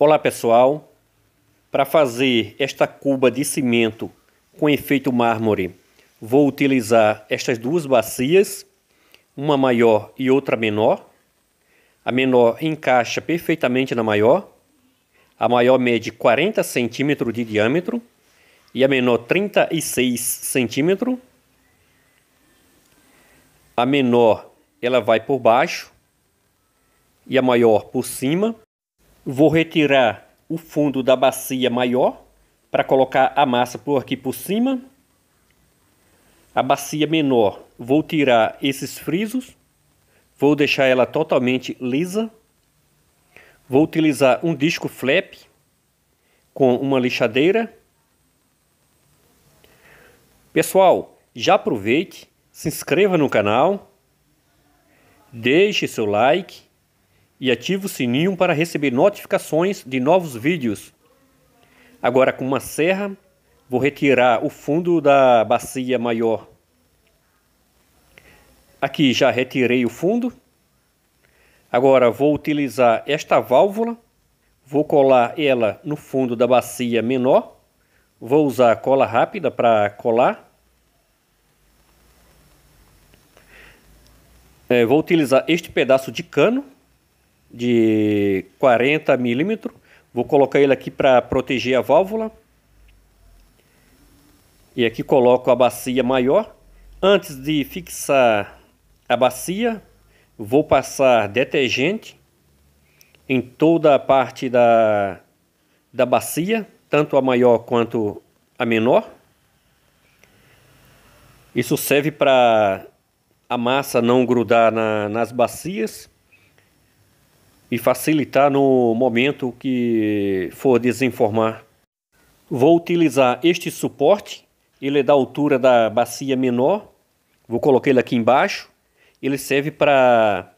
Olá pessoal, para fazer esta cuba de cimento com efeito mármore, vou utilizar estas duas bacias, uma maior e outra menor. A menor encaixa perfeitamente na maior. A maior mede 40 centímetros de diâmetro e a menor 36 centímetros. A menor ela vai por baixo e a maior por cima. Vou retirar o fundo da bacia maior para colocar a massa por aqui por cima. A bacia menor, vou tirar esses frisos. Vou deixar ela totalmente lisa. Vou utilizar um disco flap com uma lixadeira. Pessoal, já aproveite, se inscreva no canal, deixe seu like e ative o sininho para receber notificações de novos vídeos. Agora com uma serra, vou retirar o fundo da bacia maior. Aqui já retirei o fundo. Agora vou utilizar esta válvula, vou colar ela no fundo da bacia menor. Vou usar cola rápida para colar. É, vou utilizar este pedaço de cano de 40 milímetros. Vou colocar ele aqui para proteger a válvula. E aqui coloco a bacia maior. Antes de fixar a bacia, vou passar detergente em toda a parte da, da bacia, tanto a maior quanto a menor. Isso serve para a massa não grudar na, nas bacias e facilitar no momento que for desenformar. Vou utilizar este suporte, ele é da altura da bacia menor, vou colocar ele aqui embaixo, ele serve para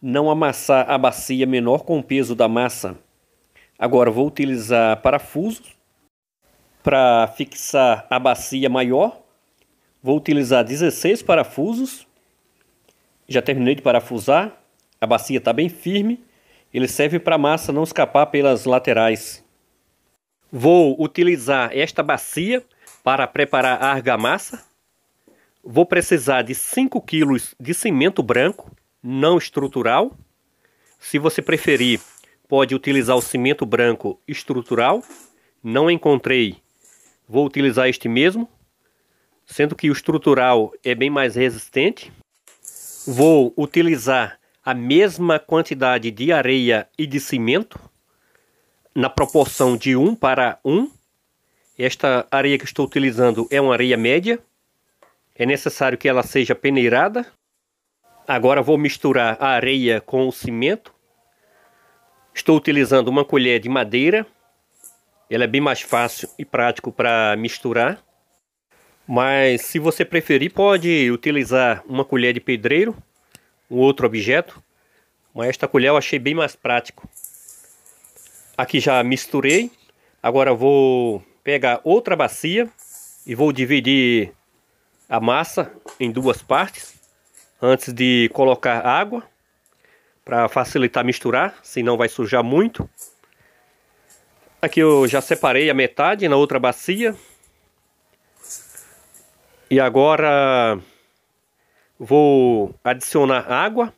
não amassar a bacia menor com o peso da massa. Agora vou utilizar parafusos para fixar a bacia maior. Vou utilizar 16 parafusos. Já terminei de parafusar, a bacia está bem firme. Ele serve para a massa não escapar pelas laterais. Vou utilizar esta bacia para preparar a argamassa. Vou precisar de 5 kg de cimento branco não estrutural. Se você preferir, pode utilizar o cimento branco estrutural. Não encontrei, vou utilizar este mesmo, sendo que o estrutural é bem mais resistente. Vou utilizar a mesma quantidade de areia e de cimento, na proporção de 1 para 1. Esta areia que estou utilizando é uma areia média. É necessário que ela seja peneirada. Agora vou misturar a areia com o cimento. Estou utilizando uma colher de madeira. Ela é bem mais fácil e prático para misturar. Mas se você preferir, pode utilizar uma colher de pedreiro um outro objeto, mas esta colher eu achei bem mais prático. Aqui já misturei, agora vou pegar outra bacia e vou dividir a massa em duas partes antes de colocar água para facilitar misturar, senão vai sujar muito. Aqui eu já separei a metade na outra bacia. E agora Vou adicionar água.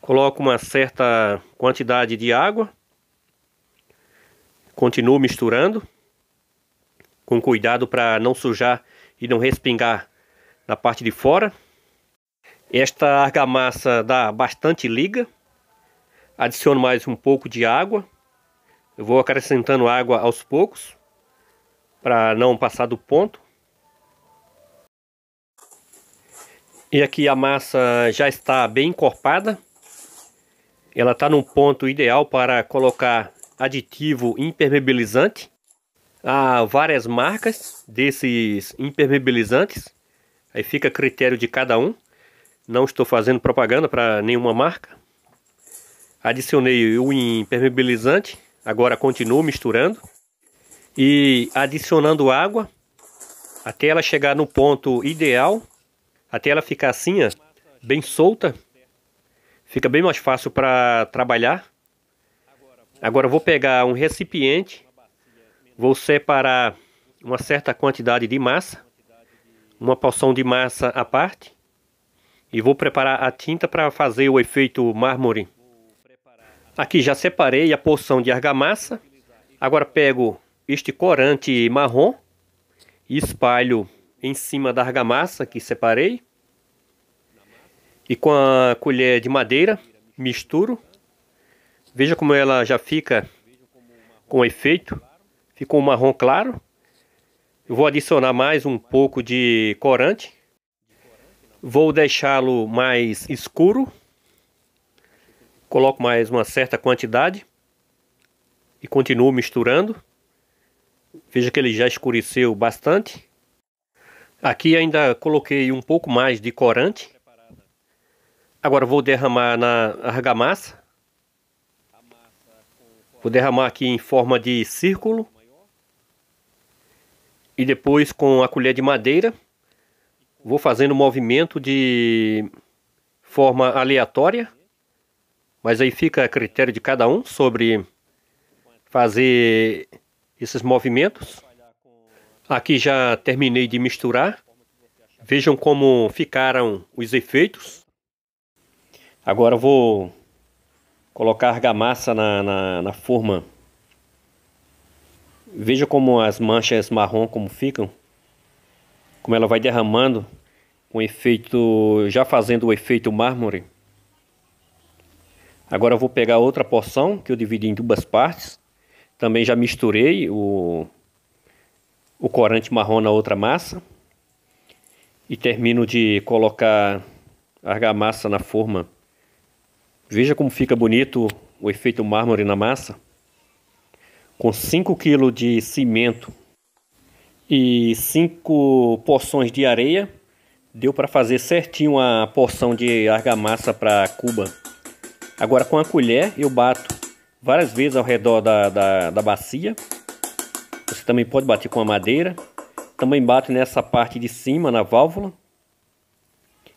Coloco uma certa quantidade de água. Continuo misturando. Com cuidado para não sujar e não respingar na parte de fora. Esta argamassa dá bastante liga. Adiciono mais um pouco de água. Eu vou acrescentando água aos poucos para não passar do ponto. E aqui a massa já está bem encorpada. Ela está num ponto ideal para colocar aditivo impermeabilizante. Há várias marcas desses impermeabilizantes. Aí fica a critério de cada um. Não estou fazendo propaganda para nenhuma marca. Adicionei o impermeabilizante. Agora continuo misturando. E adicionando água até ela chegar no ponto ideal até ela ficar assim, ó, bem solta. Fica bem mais fácil para trabalhar. Agora vou pegar um recipiente, vou separar uma certa quantidade de massa, uma porção de massa à parte, e vou preparar a tinta para fazer o efeito mármore. Aqui já separei a porção de argamassa. Agora pego este corante marrom e espalho em cima da argamassa que separei e com a colher de madeira misturo. Veja como ela já fica com efeito, ficou um marrom claro. Eu vou adicionar mais um pouco de corante. Vou deixá-lo mais escuro. Coloco mais uma certa quantidade e continuo misturando. Veja que ele já escureceu bastante. Aqui ainda coloquei um pouco mais de corante. Agora vou derramar na argamassa. Vou derramar aqui em forma de círculo. E depois com a colher de madeira. Vou fazendo movimento de forma aleatória. Mas aí fica a critério de cada um sobre fazer esses movimentos. Aqui já terminei de misturar. Vejam como ficaram os efeitos. Agora vou colocar argamassa na, na, na forma. Veja como as manchas marrom como ficam. Como ela vai derramando com efeito, já fazendo o efeito mármore. Agora vou pegar outra porção que eu dividi em duas partes. Também já misturei o o corante marrom na outra massa e termino de colocar a argamassa na forma. Veja como fica bonito o efeito mármore na massa. Com 5 kg de cimento e 5 porções de areia, deu para fazer certinho a porção de argamassa para cuba. Agora com a colher eu bato várias vezes ao redor da, da, da bacia você também pode bater com a madeira. Também bate nessa parte de cima, na válvula.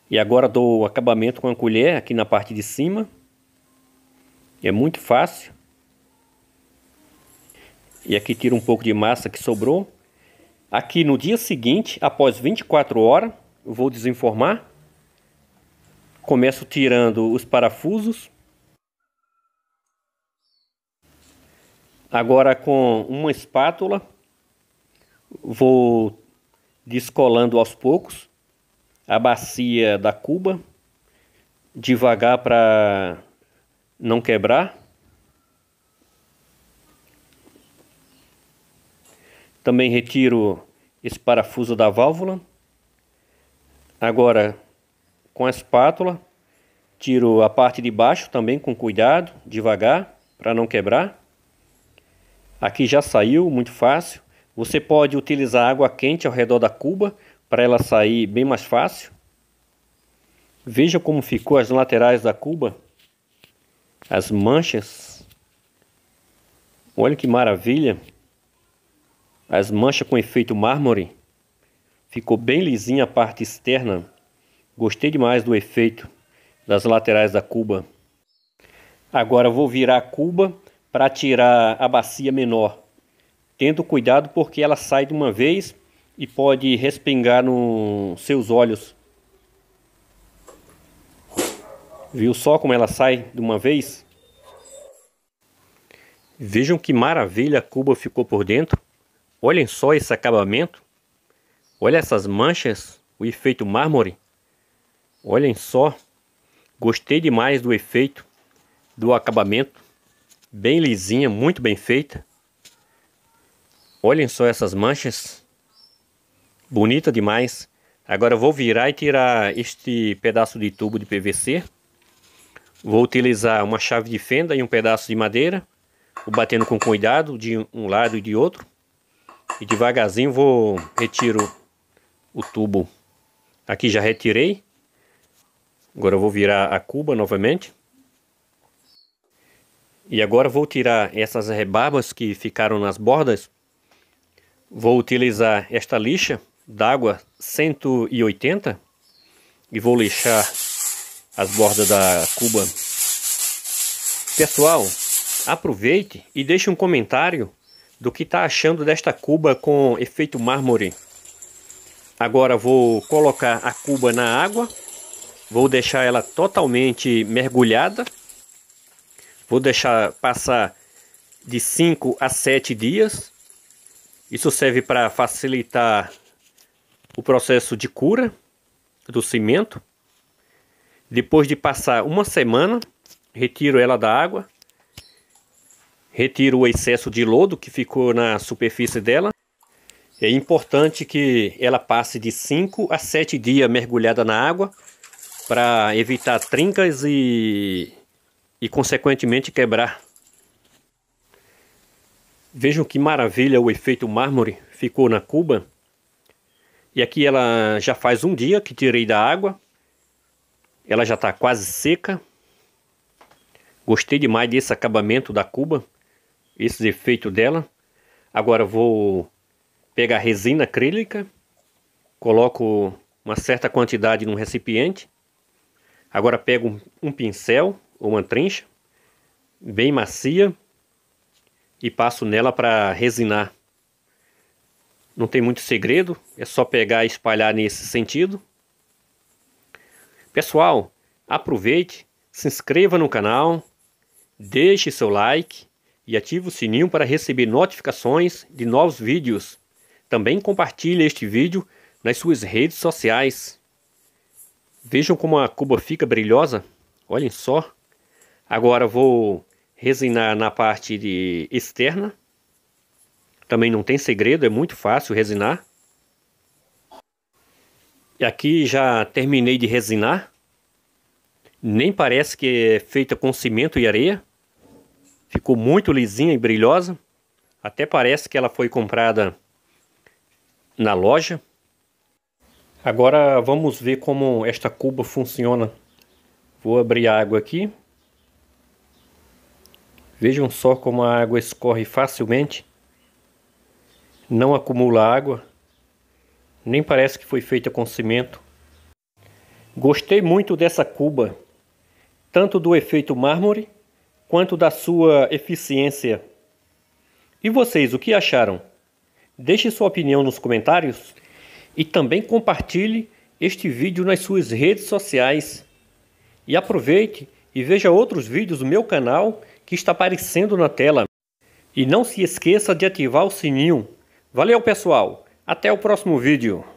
E agora dou o acabamento com a colher aqui na parte de cima. É muito fácil. E aqui tira um pouco de massa que sobrou. Aqui no dia seguinte, após 24 horas, vou desenformar. Começo tirando os parafusos. Agora com uma espátula vou descolando aos poucos a bacia da cuba devagar para não quebrar. Também retiro esse parafuso da válvula. Agora com a espátula tiro a parte de baixo também com cuidado, devagar, para não quebrar. Aqui já saiu, muito fácil. Você pode utilizar água quente ao redor da cuba para ela sair bem mais fácil. Veja como ficou as laterais da cuba, as manchas. Olha que maravilha! As manchas com efeito mármore. Ficou bem lisinha a parte externa. Gostei demais do efeito das laterais da cuba. Agora vou virar a cuba para tirar a bacia menor, tendo cuidado porque ela sai de uma vez e pode respingar nos seus olhos. Viu só como ela sai de uma vez? Vejam que maravilha a cuba ficou por dentro. Olhem só esse acabamento. Olha essas manchas, o efeito mármore. Olhem só. Gostei demais do efeito, do acabamento bem lisinha, muito bem feita. Olhem só essas manchas. Bonita demais. Agora vou virar e tirar este pedaço de tubo de PVC. Vou utilizar uma chave de fenda e um pedaço de madeira. Vou batendo com cuidado de um lado e de outro. E devagarzinho vou retiro o tubo. Aqui já retirei. Agora eu vou virar a cuba novamente. E agora vou tirar essas rebarbas que ficaram nas bordas. Vou utilizar esta lixa d'água 180 e vou lixar as bordas da cuba. Pessoal, aproveite e deixe um comentário do que está achando desta cuba com efeito mármore. Agora vou colocar a cuba na água, vou deixar ela totalmente mergulhada Vou deixar passar de 5 a 7 dias. Isso serve para facilitar o processo de cura do cimento. Depois de passar uma semana, retiro ela da água, retiro o excesso de lodo que ficou na superfície dela. É importante que ela passe de 5 a 7 dias mergulhada na água para evitar trincas e e, consequentemente, quebrar. Vejam que maravilha o efeito mármore ficou na cuba. E aqui ela já faz um dia que tirei da água. Ela já está quase seca. Gostei demais desse acabamento da cuba, esses efeitos dela. Agora vou pegar resina acrílica, coloco uma certa quantidade num recipiente. Agora pego um pincel ou uma trincha bem macia e passo nela para resinar. Não tem muito segredo, é só pegar e espalhar nesse sentido. Pessoal, aproveite, se inscreva no canal, deixe seu like e ative o sininho para receber notificações de novos vídeos. Também compartilhe este vídeo nas suas redes sociais. Vejam como a cuba fica brilhosa. Olhem só. Agora vou resinar na parte de externa. Também não tem segredo, é muito fácil resinar. E aqui já terminei de resinar. Nem parece que é feita com cimento e areia. Ficou muito lisinha e brilhosa. Até parece que ela foi comprada na loja. Agora vamos ver como esta cuba funciona. Vou abrir a água aqui. Vejam só como a água escorre facilmente, não acumula água, nem parece que foi feita com cimento. Gostei muito dessa cuba, tanto do efeito mármore quanto da sua eficiência. E vocês, o que acharam? Deixe sua opinião nos comentários e também compartilhe este vídeo nas suas redes sociais. E aproveite e veja outros vídeos do meu canal que está aparecendo na tela. E não se esqueça de ativar o sininho. Valeu pessoal, até o próximo vídeo.